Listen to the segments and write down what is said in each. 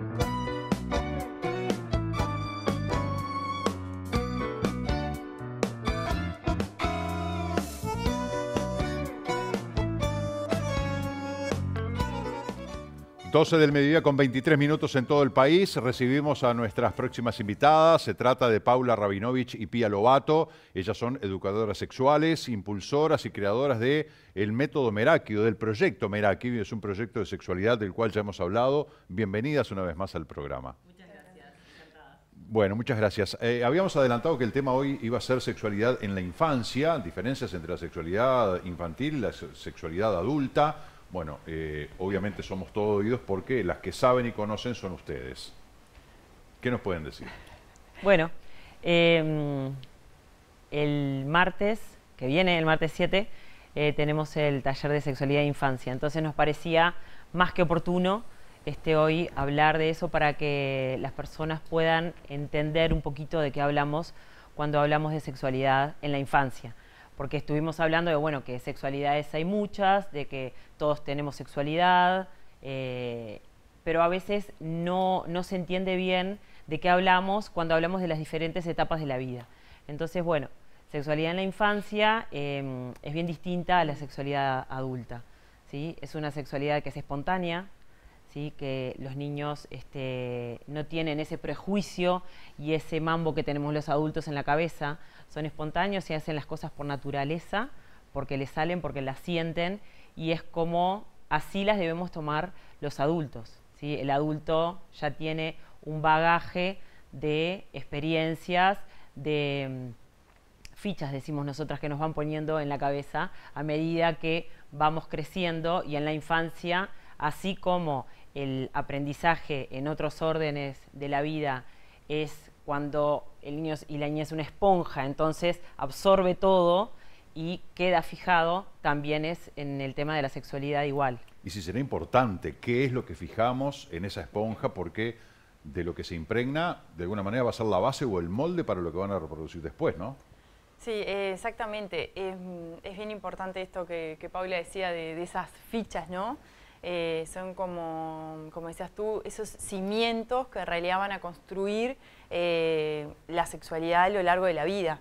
you 12 del mediodía con 23 minutos en todo el país. Recibimos a nuestras próximas invitadas. Se trata de Paula Rabinovich y Pia Lobato. Ellas son educadoras sexuales, impulsoras y creadoras de método Meraki o del proyecto Meraki. Es un proyecto de sexualidad del cual ya hemos hablado. Bienvenidas una vez más al programa. Muchas gracias. Bueno, muchas gracias. Eh, habíamos adelantado que el tema hoy iba a ser sexualidad en la infancia, diferencias entre la sexualidad infantil y la sexualidad adulta. Bueno, eh, obviamente somos todos oídos porque las que saben y conocen son ustedes. ¿Qué nos pueden decir? Bueno, em, el martes, que viene el martes 7, eh, tenemos el taller de sexualidad e infancia. Entonces nos parecía más que oportuno este, hoy hablar de eso para que las personas puedan entender un poquito de qué hablamos cuando hablamos de sexualidad en la infancia porque estuvimos hablando de, bueno, que sexualidades hay muchas, de que todos tenemos sexualidad, eh, pero a veces no, no se entiende bien de qué hablamos cuando hablamos de las diferentes etapas de la vida. Entonces, bueno, sexualidad en la infancia em, es bien distinta a la sexualidad adulta. ¿sí? Es una sexualidad que es espontánea, ¿sí? que los niños este, no tienen ese prejuicio y ese mambo que tenemos los adultos en la cabeza, son espontáneos y hacen las cosas por naturaleza, porque les salen, porque las sienten, y es como así las debemos tomar los adultos. El adulto ya tiene un bagaje de experiencias, de mm, fichas, decimos nosotras, que nos van poniendo en la cabeza a medida que vamos creciendo y en la infancia, así como el aprendizaje en otros órdenes de la vida es cuando el niño y la niña es una esponja, entonces absorbe todo y queda fijado, también es en el tema de la sexualidad igual. Y si será importante, ¿qué es lo que fijamos en esa esponja? Porque de lo que se impregna, de alguna manera va a ser la base o el molde para lo que van a reproducir después, ¿no? Sí, eh, exactamente. Es, bien importante esto que, Paula decía de esas fichas, ¿no? Eh, son como, como decías tú, esos cimientos que en realidad van a construir eh, la sexualidad a lo largo de la vida.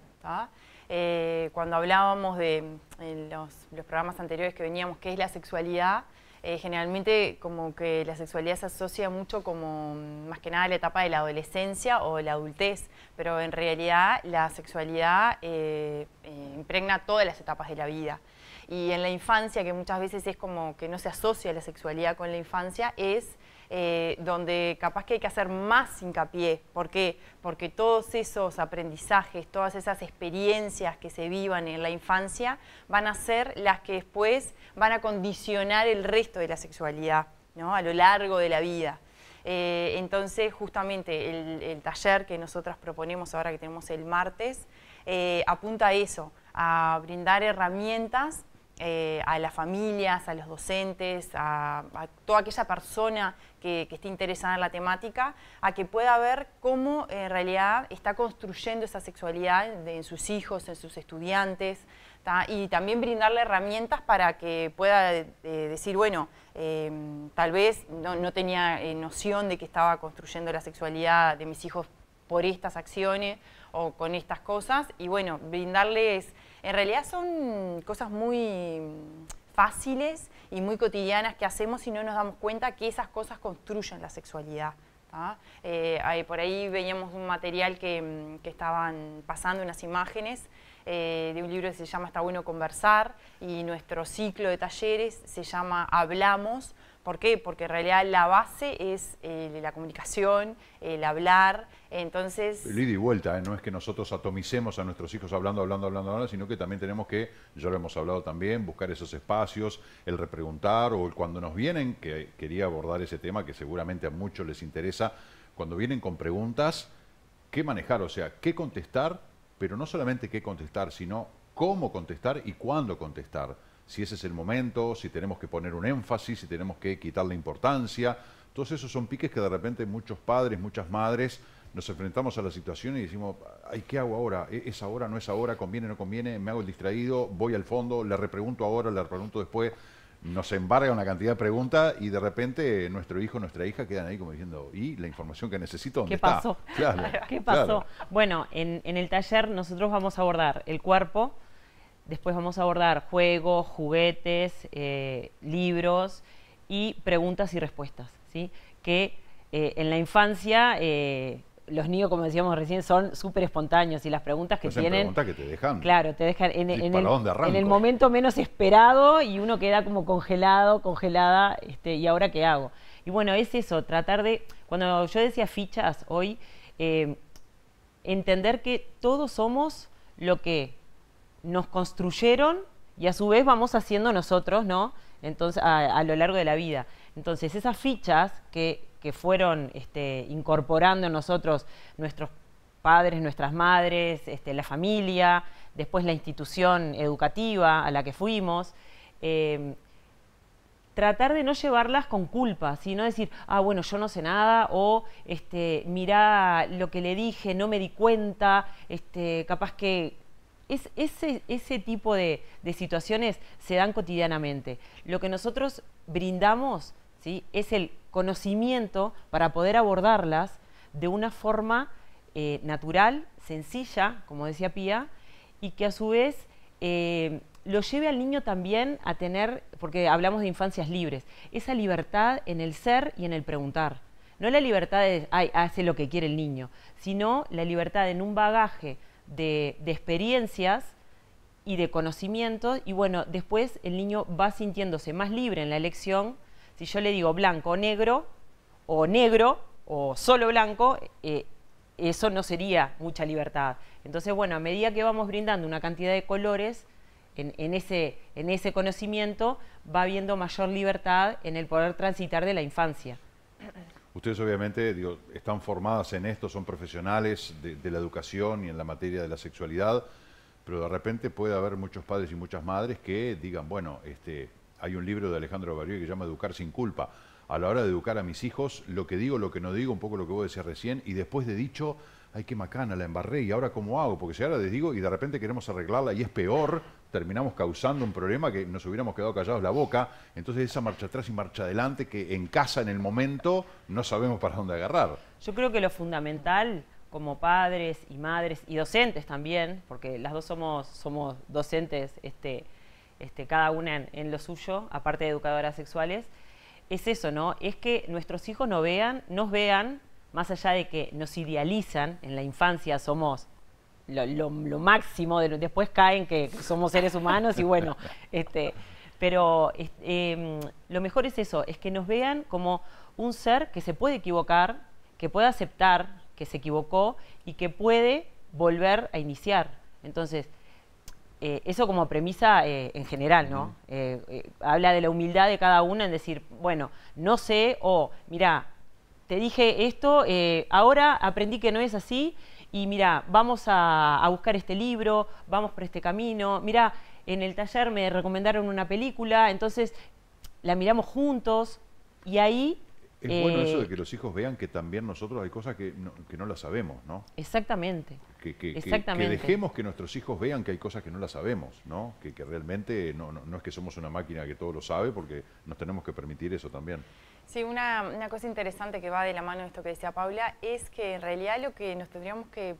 Eh, cuando hablábamos de en los, los, programas anteriores que veníamos, qué es la sexualidad, eh, generalmente como que la sexualidad se asocia mucho como mm, más que nada a la etapa de la adolescencia o la adultez, pero en realidad la sexualidad eh, eh, impregna todas las etapas de la vida. Y en la infancia, que muchas veces es como que no se asocia la sexualidad con la infancia, es eh, donde capaz que hay que hacer más hincapié. ¿Por qué? Porque todos esos aprendizajes, todas esas experiencias que se vivan en la infancia van a ser las que después van a condicionar el resto de la sexualidad ¿no? a lo largo de la vida. Eh, entonces, justamente el, taller que nosotras proponemos ahora que tenemos el martes eh, apunta a eso, a brindar herramientas eh, a las familias, a los docentes, a, toda aquella persona que, esté interesada en la temática, a que pueda ver cómo eh, en realidad está construyendo esa sexualidad en sus hijos, en sus estudiantes, y también brindarle herramientas para que pueda eh, decir, bueno, em, tal vez no, no tenía noción de que estaba construyendo la sexualidad de mis hijos por estas acciones o con estas cosas, y bueno, brindarles en realidad son cosas muy mm, fáciles y muy cotidianas que hacemos y no nos damos cuenta que esas cosas construyen la sexualidad. Eh, por ahí veíamos un material que, mm, estaban pasando, unas imágenes eh, de un libro que se llama Está bueno conversar y nuestro ciclo de talleres se llama Hablamos, ¿Por qué? Porque en realidad la base es eh, la comunicación, el hablar, entonces... El ida y vuelta, ¿eh? no es que nosotros atomicemos a nuestros hijos hablando, hablando, hablando, hablando, sino que también tenemos que, ya lo hemos hablado también, buscar esos espacios, el repreguntar o el cuando nos vienen, que quería abordar ese tema que seguramente a muchos les interesa, cuando vienen con preguntas, ¿qué manejar? O sea, ¿qué contestar? Pero no solamente qué contestar, sino cómo contestar y cuándo contestar si ese es el momento, si tenemos que poner un énfasis, si tenemos que quitar la importancia. Todos esos son piques que de repente muchos padres, muchas madres nos enfrentamos a la situación y decimos, ay, ¿qué hago ahora? ¿E-, ¿Es ahora? ¿No es ahora? ¿Conviene? ¿No conviene? ¿Me hago el distraído? ¿Voy al fondo? ¿Le repregunto ahora? ¿Le repregunto después? Nos embarga una cantidad de preguntas y de repente nuestro hijo, nuestra hija quedan ahí como diciendo, ¿y la información que necesito? ¿Dónde ¿Qué pasó? Claro, ¿Qué pasó? Bueno, en el taller nosotros vamos a abordar el cuerpo, Después vamos a abordar juegos, juguetes, eh, libros y preguntas y respuestas, ¿sí? que eh, en la infancia eh, los niños, como decíamos recién, son súper espontáneos y las preguntas que pues tienen... preguntas que te dejan. Claro, te dejan en, el, momento menos esperado y uno queda como congelado, congelada, este, ¿y ahora qué hago? Y bueno, es eso, tratar de... Cuando yo decía fichas hoy, entender que todos somos lo que nos construyeron y a su vez vamos haciendo nosotros, ¿no? Entonces, a, lo largo de la vida. Entonces, esas fichas que, fueron este, incorporando en nosotros nuestros padres, nuestras madres, este, la familia, después la institución educativa a la que fuimos, em, tratar de no llevarlas con culpa, sino decir, ah, bueno, yo no sé nada, o este, mirá lo que le dije, no me di cuenta, este, capaz que ese, tipo de, situaciones se dan cotidianamente. Lo que nosotros brindamos ¿sí? es el conocimiento para poder abordarlas de una forma eh, natural, sencilla, como decía Pía, y que a su vez eh, lo lleve al niño también a tener, porque hablamos de infancias libres, esa libertad en el ser y en el preguntar. No la libertad de, ay, hace lo que quiere el niño, sino la libertad en un bagaje de, experiencias y de conocimientos y bueno, después el niño va sintiéndose más libre en la elección. Si yo le digo blanco o negro, o negro, o solo blanco, eh, eso no sería mucha libertad. Entonces, bueno, a medida que vamos brindando una cantidad de colores en, ese, en ese conocimiento, va habiendo mayor libertad en el poder transitar de la infancia. Ustedes obviamente están formadas en esto, son profesionales de, la educación y en la materia de la sexualidad, pero de repente puede haber muchos padres y muchas madres que digan, bueno, este, hay un libro de Alejandro Barrio que llama Educar sin culpa a la hora de educar a mis hijos, lo que digo, lo que no digo, un poco lo que a decir recién, y después de dicho, ay, qué macana, la embarré, y ahora cómo hago, porque si ahora les digo y de repente queremos arreglarla y es peor, terminamos causando un problema que nos hubiéramos quedado callados la boca, entonces esa marcha atrás y marcha adelante que en casa, en el momento, no sabemos para dónde agarrar. Yo creo que lo fundamental como padres y madres y docentes también, porque las dos somos, somos docentes, este, este, cada una en, en lo suyo, aparte de educadoras sexuales, es eso, ¿no? Es que nuestros hijos no vean, nos vean, más allá de que nos idealizan, en la infancia somos lo, máximo, después caen que somos seres humanos y bueno, este, pero em, lo mejor es eso, es que nos vean como un ser que se puede equivocar, que puede aceptar que se equivocó y que puede volver a iniciar. Entonces, eh, eso como premisa eh, en general, ¿no? Eh, habla de la humildad de cada uno en decir, bueno, no sé, o mira, te dije esto, ahora aprendí que no es así, y mira, vamos a, a, buscar este libro, vamos por este camino, mira, en el taller me recomendaron una película, entonces la miramos juntos, y ahí es bueno eso de eh, que los hijos vean que también nosotros hay cosas que no, que no las sabemos, ¿no? Exactamente. Que, dejemos que nuestros hijos vean que hay cosas que no las sabemos, ¿no? Que, realmente no, no, es que somos una máquina que todo lo sabe, porque nos tenemos que permitir eso también. Sí, una, una, cosa interesante que va de la mano de esto que decía Paula es que en realidad lo que nos tendríamos que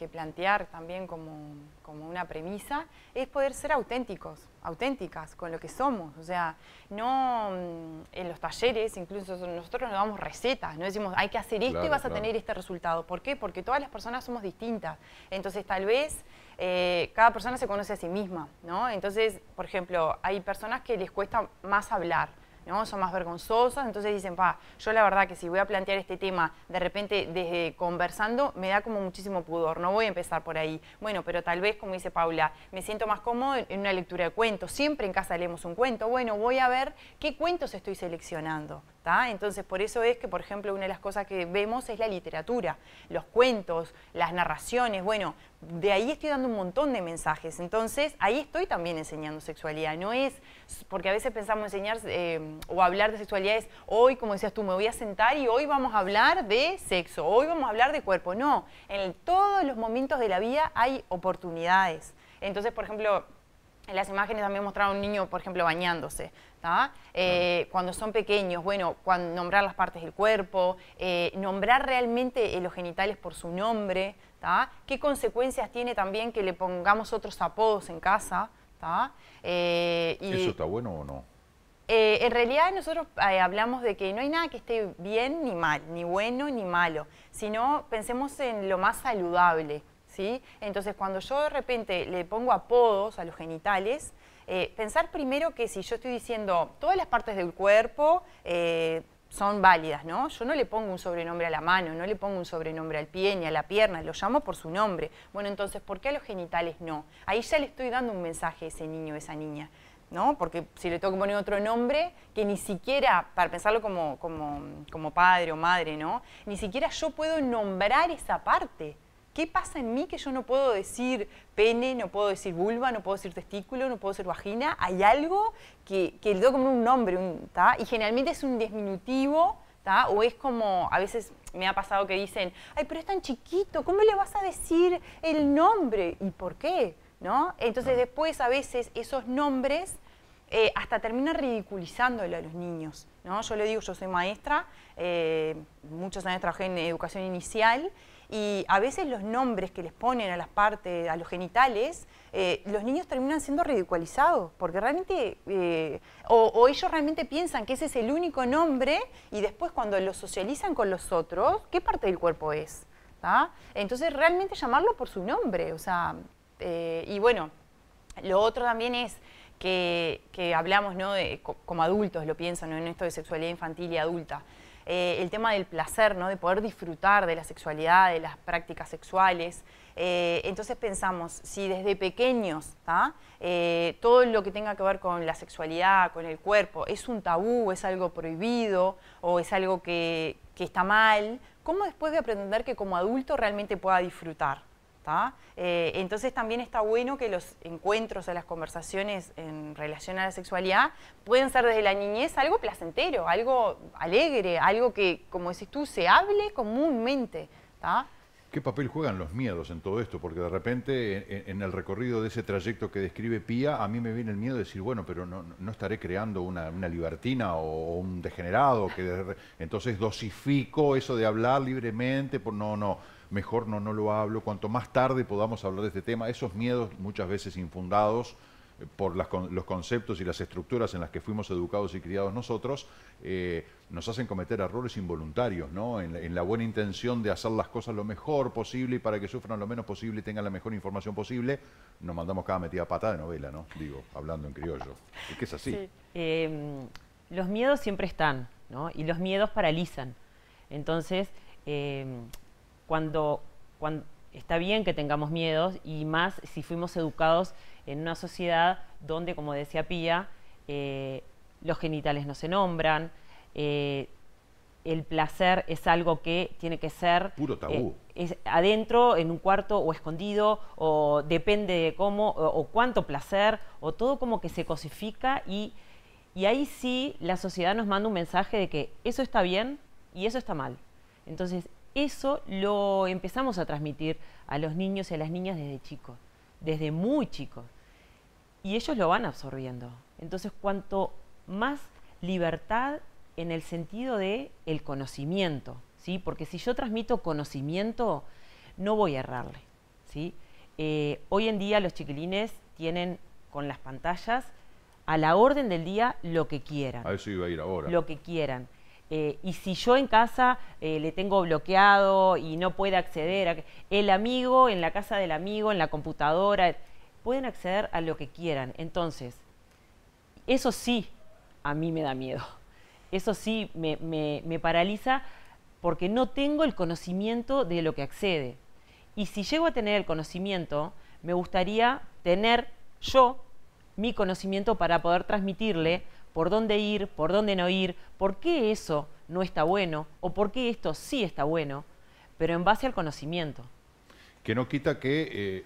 que plantear también como, una premisa, es poder ser auténticos, auténticas con lo que somos. O sea, no mm, en los talleres, incluso nosotros nos damos recetas, no decimos hay que hacer esto y vas a tener este resultado. ¿Por qué? Porque todas las personas somos distintas. Entonces, tal vez eh, cada persona se conoce a sí misma, ¿no? Entonces, por ejemplo, hay personas que les cuesta más hablar son más vergonzosas, entonces dicen, pa, yo la verdad que si voy a plantear este tema de repente desde conversando, me da como muchísimo pudor, no voy a empezar por ahí. Bueno, pero tal vez, como dice Paula, me siento más cómodo en una lectura de cuentos, siempre en casa leemos un cuento, bueno, voy a ver qué cuentos estoy seleccionando. Entonces, por eso es que, por ejemplo, una de las cosas que vemos es la literatura, los cuentos, las narraciones. Bueno, de ahí estoy dando un montón de mensajes. Entonces, ahí estoy también enseñando sexualidad. No es, porque a veces pensamos enseñar eh, o hablar de sexualidad es, hoy, como decías tú, me voy a sentar y hoy vamos a hablar de sexo, hoy vamos a hablar de cuerpo. No, en todos los momentos de la vida hay oportunidades. Entonces, por ejemplo, en las imágenes también mostraba un niño, por ejemplo, bañándose. Eh, cuando son pequeños, bueno, cuando, nombrar las partes del cuerpo, eh, nombrar realmente eh, los genitales por su nombre, ¿Qué consecuencias tiene también que le pongamos otros apodos en casa? ¿Eso está bueno o no? en realidad nosotros hablamos de que no hay nada que esté bien ni mal, ni bueno ni malo, sino pensemos en lo más saludable, ¿sí? Entonces cuando yo de repente le pongo apodos a los genitales, eh, pensar primero que si yo estoy diciendo todas las partes del cuerpo eh, son válidas, ¿no? Yo no le pongo un sobrenombre a la mano, no le pongo un sobrenombre al pie ni a la pierna, lo llamo por su nombre. Bueno, entonces, ¿por qué a los genitales no? Ahí ya le estoy dando un mensaje a ese niño, a esa niña. ¿no? Porque si le tengo que poner otro nombre, que ni siquiera, para pensarlo como, como, como padre o madre, ¿no? Ni siquiera yo puedo nombrar esa parte. ¿Qué pasa en mí que yo no puedo decir pene, no puedo decir vulva, no puedo decir testículo, no puedo decir vagina? Hay algo que, le doy como un nombre, Y generalmente es un disminutivo, O es como, a veces me ha pasado que dicen, ay, pero es tan chiquito, ¿cómo le vas a decir el nombre? ¿Y por qué? ¿No? Entonces después a veces esos nombres... Eh, hasta terminan ridiculizándolo a los niños. ¿no? Yo le digo, yo soy maestra, eh, muchos años trabajé en educación inicial y a veces los nombres que les ponen a las partes, a los genitales, eh, los niños terminan siendo ridiculizados, porque realmente, eh, o, ellos realmente piensan que ese es el único nombre y después cuando lo socializan con los otros, ¿qué parte del cuerpo es? Entonces realmente llamarlo por su nombre, eh, y bueno, lo otro también es... Que, hablamos de, como adultos, lo piensan, en esto de sexualidad infantil y adulta. Eh, el tema del placer, ¿no? de poder disfrutar de la sexualidad, de las prácticas sexuales. Eh, entonces pensamos, si desde pequeños eh, todo lo que tenga que ver con la sexualidad, con el cuerpo, es un tabú, es algo prohibido o es algo que, está mal, ¿cómo después de aprender que como adulto realmente pueda disfrutar? Eh, entonces también está bueno que los encuentros o las conversaciones en relación a la sexualidad pueden ser desde la niñez algo placentero, algo alegre, algo que, como decís tú, se hable comúnmente. ¿Qué papel juegan los miedos en todo esto? Porque de repente en, el recorrido de ese trayecto que describe Pía, a mí me viene el miedo de decir, bueno, pero no, estaré creando una, libertina o, un degenerado, que entonces dosifico eso de hablar libremente, por, no, no mejor no, no lo hablo. Cuanto más tarde podamos hablar de este tema, esos miedos muchas veces infundados eh, por los conceptos y las estructuras en las que fuimos educados y criados nosotros, eh, nos hacen cometer errores involuntarios, ¿no? En, la buena intención de hacer las cosas lo mejor posible y para que sufran lo menos posible y tengan la mejor información posible, nos mandamos cada metida patada de novela, ¿no? Digo, hablando en criollo. Es que es así. Em, los miedos siempre están, ¿no? Y los miedos paralizan. Entonces, em, cuando, está bien que tengamos miedos y más si fuimos educados en una sociedad donde, como decía Pía, eh, los genitales no se nombran, eh, el placer es algo que tiene que ser puro eh, tabú. es adentro, en un cuarto o escondido, o depende de cómo o, cuánto placer, o todo como que se cosifica y, y ahí sí la sociedad nos manda un mensaje de que eso está bien y eso está mal. Entonces, eso lo empezamos a transmitir a los niños y a las niñas desde chicos, desde muy chicos. Y ellos lo van absorbiendo. Entonces, cuanto más libertad en el sentido de el conocimiento, ¿sí? Porque si yo transmito conocimiento, no voy a errarle, ¿sí? Eh, hoy en día los chiquilines tienen con las pantallas a la orden del día lo que quieran. A eso iba a ir ahora. Lo que quieran. Eh, y si yo en casa eh, le tengo bloqueado y no puede acceder, a, el amigo en la casa del amigo, en la computadora, pueden acceder a lo que quieran. Entonces, eso sí a mí me da miedo. Eso sí me, me paraliza porque no tengo el conocimiento de lo que accede. Y si llego a tener el conocimiento, me gustaría tener yo mi conocimiento para poder transmitirle por dónde ir, por dónde no ir, por qué eso no está bueno o por qué esto sí está bueno, pero en base al conocimiento. Que no quita que eh,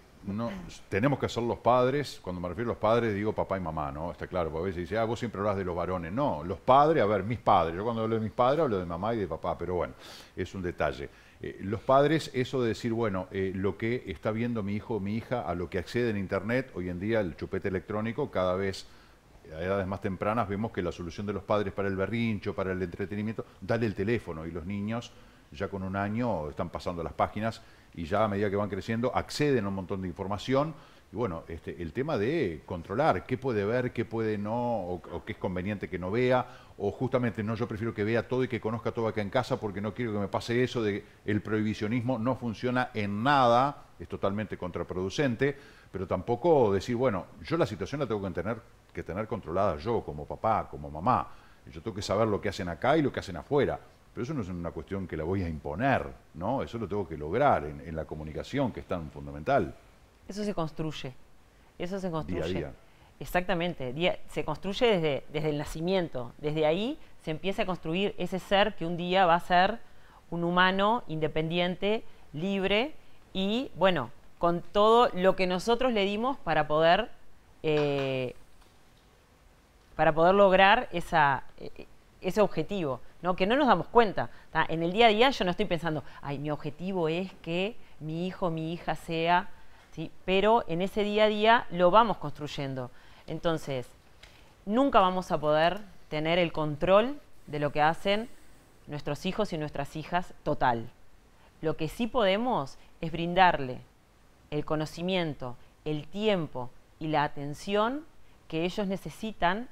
tenemos que ser los padres, cuando me refiero a los padres digo papá y mamá, ¿no? Está claro, porque a veces dice, ah, vos siempre hablas de los varones. No, los padres, a ver, mis padres. Yo cuando hablo de mis padres hablo de mamá y de papá, pero bueno, es un detalle. Eh, los padres, eso de decir, bueno, eh, lo que está viendo mi hijo o mi hija, a lo que accede en Internet, hoy en día el chupete electrónico cada vez a edades más tempranas vemos que la solución de los padres para el berrincho, para el entretenimiento, dale el teléfono y los niños ya con un año están pasando las páginas y ya a medida que van creciendo acceden a un montón de información. Y bueno, este, el tema de controlar qué puede ver, qué puede no, o, qué es conveniente que no vea, o justamente no, yo prefiero que vea todo y que conozca todo acá en casa porque no quiero que me pase eso de el prohibicionismo no funciona en nada, es totalmente contraproducente, pero tampoco decir, bueno, yo la situación la tengo que entender que tener controlada yo, como papá, como mamá. Yo tengo que saber lo que hacen acá y lo que hacen afuera. Pero eso no es una cuestión que la voy a imponer, ¿no? Eso lo tengo que lograr en, la comunicación, que es tan fundamental. Eso se construye. Eso se construye. Día a día. Exactamente. se construye desde, desde el nacimiento. Desde ahí se empieza a construir ese ser que un día va a ser un humano independiente, libre y, bueno, con todo lo que nosotros le dimos para poder eh, para poder lograr eh, ese objetivo, que no nos damos cuenta. En el día a día yo no estoy pensando, ay, mi objetivo es que mi hijo, mi hija sea, ¿sí? pero en ese día a día lo vamos construyendo. Entonces, nunca vamos a poder tener el control de lo que hacen nuestros hijos y nuestras hijas total. Lo que sí podemos es brindarle el conocimiento, el tiempo y la atención que ellos necesitan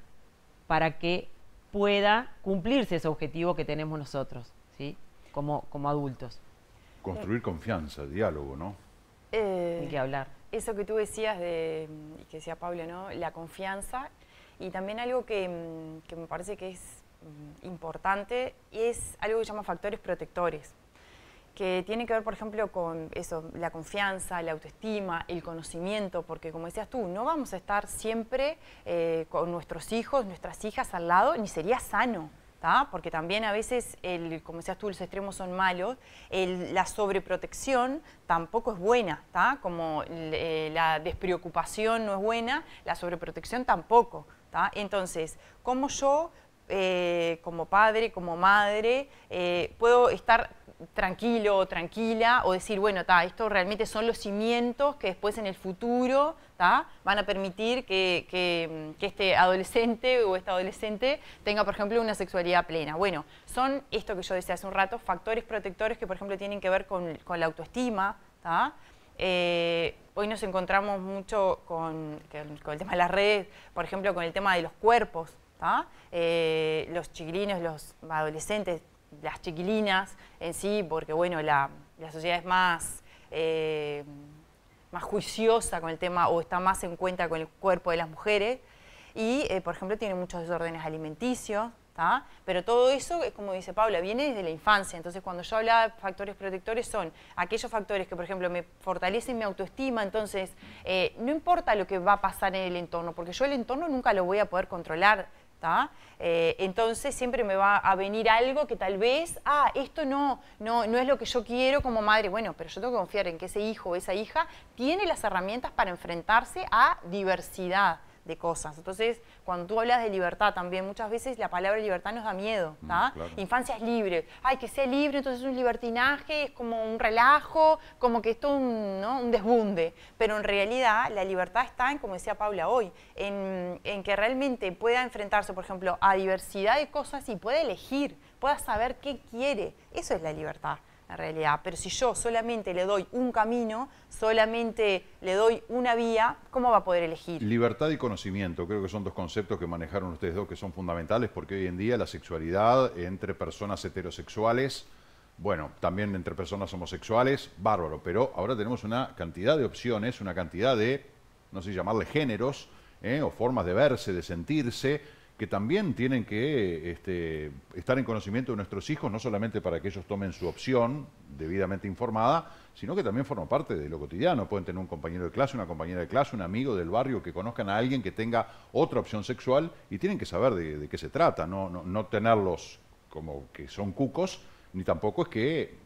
para que pueda cumplirse ese objetivo que tenemos nosotros, ¿sí? Como, adultos. Construir eh. confianza, diálogo, ¿no? Hay eh, que hablar. Eso que tú decías de, que decía Pablo, ¿no? La confianza y también algo que, mm, que me parece que es mm, importante es algo que se llama factores protectores que tiene que ver, por ejemplo, con eso, la confianza, la autoestima, el conocimiento, porque como decías tú, no vamos a estar siempre eh, con nuestros hijos, nuestras hijas al lado, ni sería sano. Porque también a veces, como decías tú, los extremos son malos, la sobreprotección tampoco es buena, como eh, la despreocupación no es buena, la sobreprotección tampoco. Entonces, ¿cómo yo eh, como padre, como madre, eh, puedo estar tranquilo o tranquila o decir, bueno, está esto realmente son los cimientos que después en el futuro van a permitir mm, que, este adolescente o esta adolescente tenga, por ejemplo, una sexualidad plena. Bueno, son esto que yo decía hace un rato, factores protectores que, por ejemplo, tienen que ver con, la autoestima. Eh, hoy nos encontramos mucho con el tema de las redes, por ejemplo, con el tema de los cuerpos. Eh, los chiquilinos, los adolescentes, las chiquilinas en sí, porque bueno, la, sociedad es más, eh, más juiciosa con el tema o está más en cuenta con el cuerpo de las mujeres y, eh, por ejemplo, tiene muchos desórdenes alimenticios, pero todo eso, es como dice Paula, viene desde la infancia, entonces cuando yo hablaba de factores protectores son aquellos factores que, por ejemplo, me fortalecen mi autoestima, entonces no importa lo que va a pasar en el entorno, porque yo el entorno nunca lo voy a poder controlar eh, entonces siempre me va a venir algo que tal vez, ah, esto no, no, no es lo que yo quiero como madre. Bueno, pero yo tengo que confiar en que ese hijo o esa hija tiene las herramientas para enfrentarse a diversidad de cosas. Entonces, cuando tú hablas de libertad también, muchas veces la palabra libertad nos da miedo, mm, Infancia es libre. Ay, que sea libre, entonces es un libertinaje, es como un relajo, como que esto es un, desbunde. Pero en realidad la libertad está en, como decía Paula hoy, en, en que realmente pueda enfrentarse, por ejemplo, a diversidad de cosas y pueda elegir, pueda saber qué quiere. Eso es la libertad realidad. Pero si yo solamente le doy un camino, solamente le doy una vía, ¿cómo va a poder elegir? Libertad y conocimiento, creo que son dos conceptos que manejaron ustedes dos que son fundamentales porque hoy en día la sexualidad entre personas heterosexuales, bueno, también entre personas homosexuales, bárbaro, pero ahora tenemos una cantidad de opciones, una cantidad de, no sé llamarle géneros, ¿eh? o formas de verse, de sentirse que también tienen que este, estar en conocimiento de nuestros hijos, no solamente para que ellos tomen su opción debidamente informada, sino que también forman parte de lo cotidiano. Pueden tener un compañero de clase, una compañera de clase, un amigo del barrio que conozcan a alguien que tenga otra opción sexual y tienen que saber de, de qué se trata, no, no, no tenerlos como que son cucos, ni tampoco es que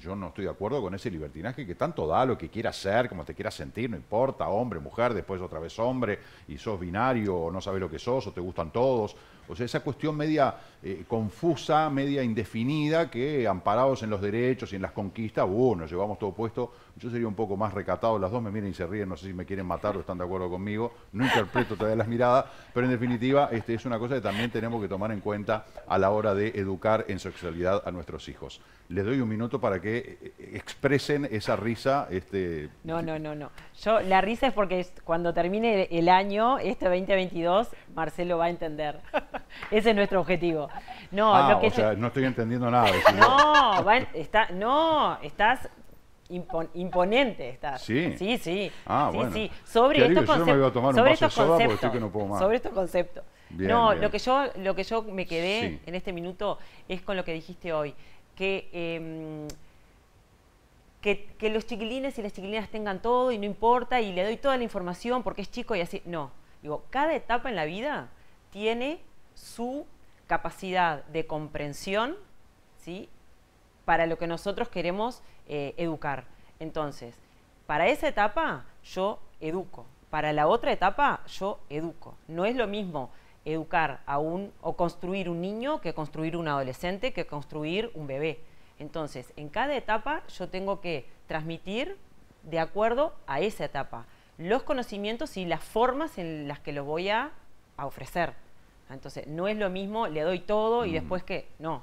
yo no estoy de acuerdo con ese libertinaje que tanto da lo que quieras ser, como te quieras sentir, no importa, hombre, mujer, después otra vez hombre, y sos binario, o no sabes lo que sos, o te gustan todos. O sea, esa cuestión media eh, confusa, media indefinida, que amparados en los derechos y en las conquistas, bueno, uh, llevamos todo puesto. Yo sería un poco más recatado, las dos me miran y se ríen, no sé si me quieren matar o están de acuerdo conmigo, no interpreto todavía las miradas, pero en definitiva este, es una cosa que también tenemos que tomar en cuenta a la hora de educar en sexualidad a nuestros hijos. Les doy un minuto para que eh, expresen esa risa. Este... No, no, no, no. Yo, la risa es porque cuando termine el año, este 2022, Marcelo va a entender. Ese es nuestro objetivo. No, ah, no estoy entendiendo nada. no, no, estás imponente. Estás. Sí. Sí, sí. Ah, sobre estos, conceptos, no sobre, estos estoy que no puedo más. sobre estos conceptos. Lo, que yo, lo que yo me quedé en este minuto es con lo que dijiste hoy. Em, que, que, los chiquilines y las chiquilinas tengan todo y no importa y le doy toda la información porque es chico y así. No, digo, cada etapa en la vida tiene su capacidad de comprensión ¿sí? para lo que nosotros queremos eh, educar. Entonces, para esa etapa yo educo, para la otra etapa yo educo. No es lo mismo educar a un o construir un niño que construir un adolescente, que construir un bebé. Entonces, en cada etapa yo tengo que transmitir de acuerdo a esa etapa los conocimientos y las formas en las que lo voy a ofrecer. Entonces, no es lo mismo, le doy todo y mm. después que, no.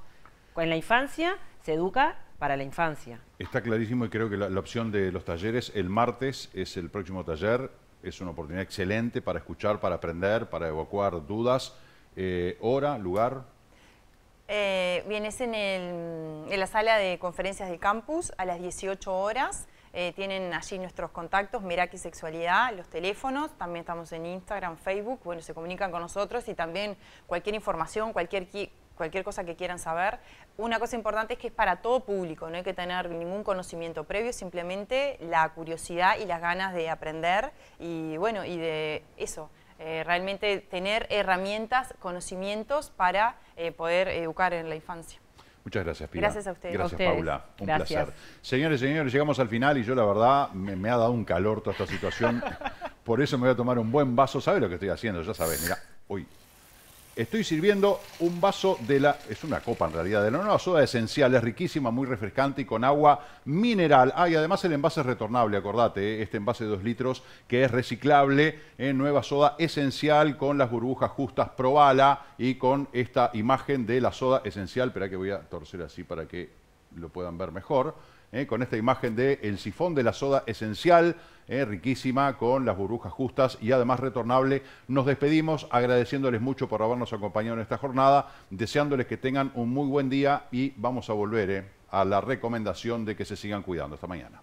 En la infancia se educa para la infancia. Está clarísimo y creo que la, opción de los talleres, el martes es el próximo taller, es una oportunidad excelente para escuchar, para aprender, para evacuar dudas. Eh, hora, lugar. bien, eh, es en, en la sala de conferencias de campus a las 18 horas. Eh, tienen allí nuestros contactos, Meraki Sexualidad, los teléfonos, también estamos en Instagram, Facebook, bueno, se comunican con nosotros y también cualquier información, cualquier cualquier cosa que quieran saber. Una cosa importante es que es para todo público, no hay que tener ningún conocimiento previo, simplemente la curiosidad y las ganas de aprender y bueno, y de eso, eh, realmente tener herramientas, conocimientos para eh, poder educar en la infancia. Muchas gracias, Pilar. Gracias a ustedes. Gracias, Paula. Un placer. Señores, señores, llegamos al final y yo la verdad me, ha dado un calor toda esta situación. Por eso me voy a tomar un buen vaso. ¿Sabe lo que estoy haciendo? Ya sabes, mira. hoy Estoy sirviendo un vaso de la... Es una copa en realidad, de la nueva soda esencial. Es riquísima, muy refrescante y con agua mineral. Ah, y además el envase es retornable, acordate. ¿eh? Este envase de 2 litros que es reciclable. en Nueva soda esencial con las burbujas justas. Probala y con esta imagen de la soda esencial. pero que voy a torcer así para que lo puedan ver mejor. ¿eh? con esta imagen del el sifón de la soda esencial, ¿eh? riquísima, con las burbujas justas y además retornable. Nos despedimos agradeciéndoles mucho por habernos acompañado en esta jornada, deseándoles que tengan un muy buen día y vamos a volver ¿eh? a la recomendación de que se sigan cuidando. Hasta mañana.